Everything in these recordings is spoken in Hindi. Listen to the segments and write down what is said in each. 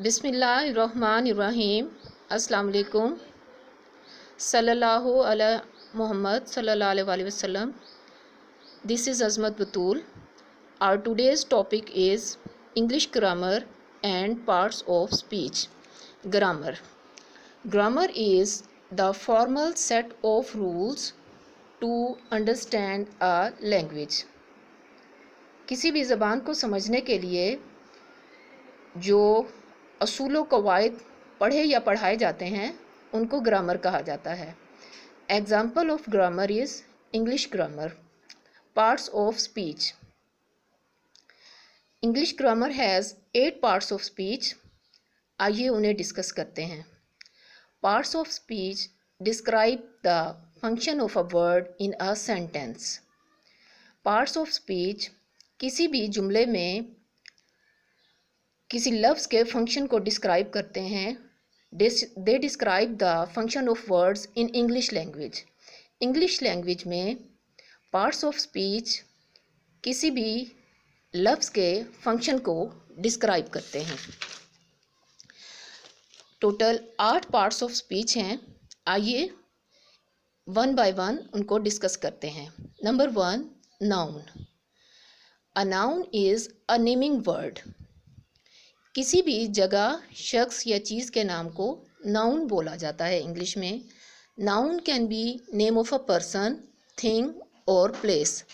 बिसमीम् अल्लाम सल्लल्लाहु अलैहि मोहम्मद सल्लल्लाहु अलैहि वसल्लम this is Azmat Batool our today's topic is English grammar and parts of speech grammar grammar is the formal set of rules to understand a language किसी भी ज़बान को समझने के लिए जो असूलों कवायद पढ़े या पढ़ाए जाते हैं उनको ग्रामर कहा जाता है example of grammar is English grammar parts of speech English grammar has eight parts of speech आइए उन्हें डिस्कस करते हैं parts of speech describe the function of a word in a sentence parts of speech किसी भी जुमले में किसी लफ्ज़ के फंक्शन को डिस्क्राइब करते हैं they describe the function of words in English language English language में पार्ट्स ऑफ स्पीच किसी भी लफ्ज़ के फंक्शन को डिस्क्राइब करते हैं टोटल आठ पार्ट्स ऑफ स्पीच हैं आइए वन बाय वन उनको डिस्कस करते हैं number one noun a noun is a naming word किसी भी जगह शख्स या चीज़ के नाम को नाउन बोला जाता है इंग्लिश में noun can be name of a person thing और place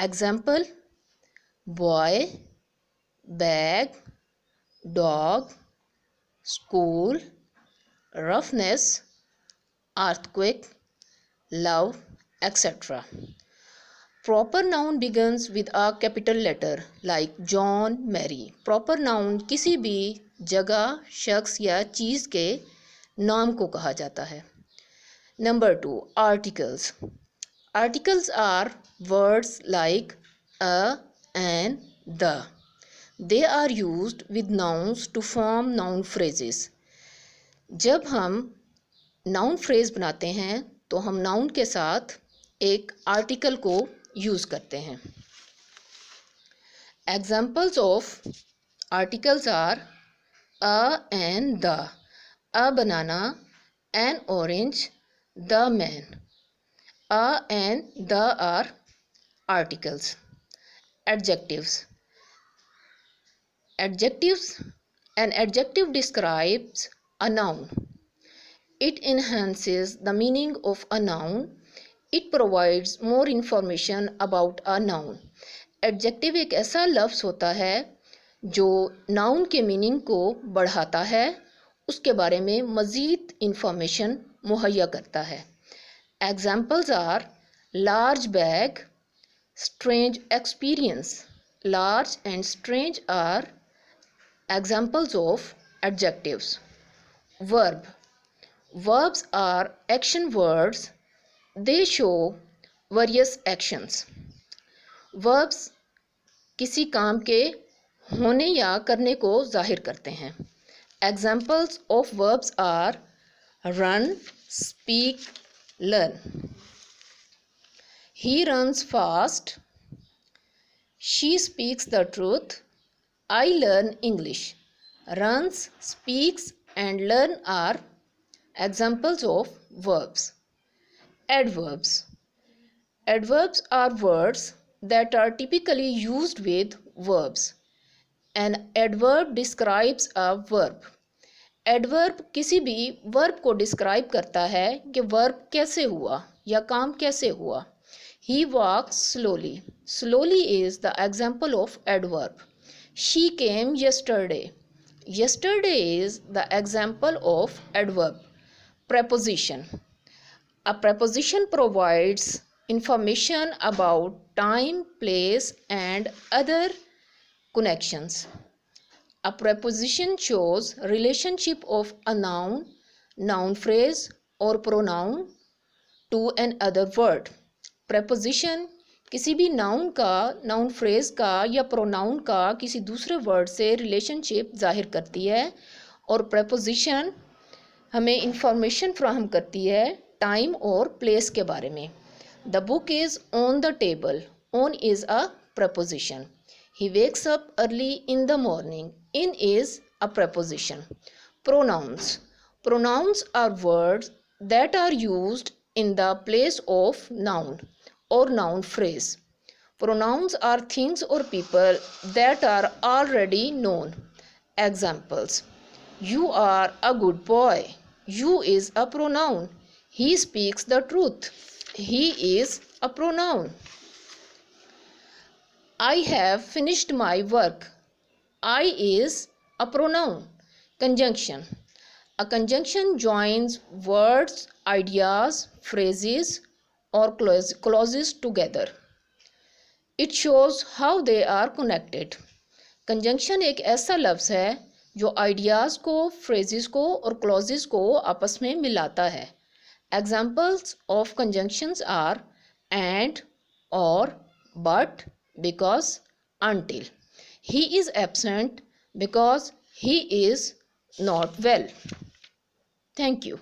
example boy bag dog school roughness earthquake love etcetera proper noun begins with a capital letter like John Mary proper noun किसी भी जगह शख्स या चीज़ के नाम को कहा जाता है number two articles articles are words like a and the they are use with nouns to form noun phrases जब हम नाउन फ्रेज बनाते हैं तो हम नाउन के साथ एक आर्टिकल को यूज़ करते हैं examples of articles are a an the a banana an orange the man a an the are articles adjectives adjectives an adjective describes a noun it enhances the meaning of a noun it provides more information about a noun adjective एक ऐसा लफ्स होता है जो नाउन के मीनिंग को बढ़ाता है उसके बारे में मज़ीद इन्फॉर्मेशन मुहैया करता है examples are large bag strange experience large and strange are examples of adjectives verb verbs are action words they show various actions verbs किसी काम के होने या करने को जाहिर करते हैं examples of verbs are run speak learn he runs fast she speaks the truth I learn English runs speaks and learn are examples of verbs Adverbs Adverbs are words that are typically used with verbs. An adverb describes a verb. Adverb किसी भी वर्ब को डिस्क्राइब करता है कि वर्ब कैसे हुआ या काम कैसे हुआ he walk slowly slowly is the example of adverb she came yesterday yesterday is the example of adverb preposition A preposition provides information about time, place, and other connections. A preposition shows relationship of a noun, noun phrase, or pronoun to an other word. Preposition किसी भी नाउन का नाउन फ्रेज का या प्रोनाउन का किसी दूसरे वर्ड से रिलेशनशिप जाहिर करती है और प्रपोजिशन हमें इंफॉर्मेशन फ्राहम करती है टाइम और प्लेस के बारे में the book is on the table on is a preposition he wakes up early in the morning in is a preposition pronouns pronouns are words that are use in the place of noun और noun phrase pronouns are things और people that are already known examples you are a good boy you is a pronoun He speaks the truth. He is a pronoun. I have finished my work. I is a pronoun. Conjunction. A conjunction joins words, ideas, phrases, or clauses together. it shows how they are connected conjunction ek aisa lafz hai जो आइडियाज़ को फ्रेजेस को और क्लॉजेज़ को आपस में मिलाता है Examples of conjunctions are and, or, but, because, until. He is absent because he is not well. Thank you.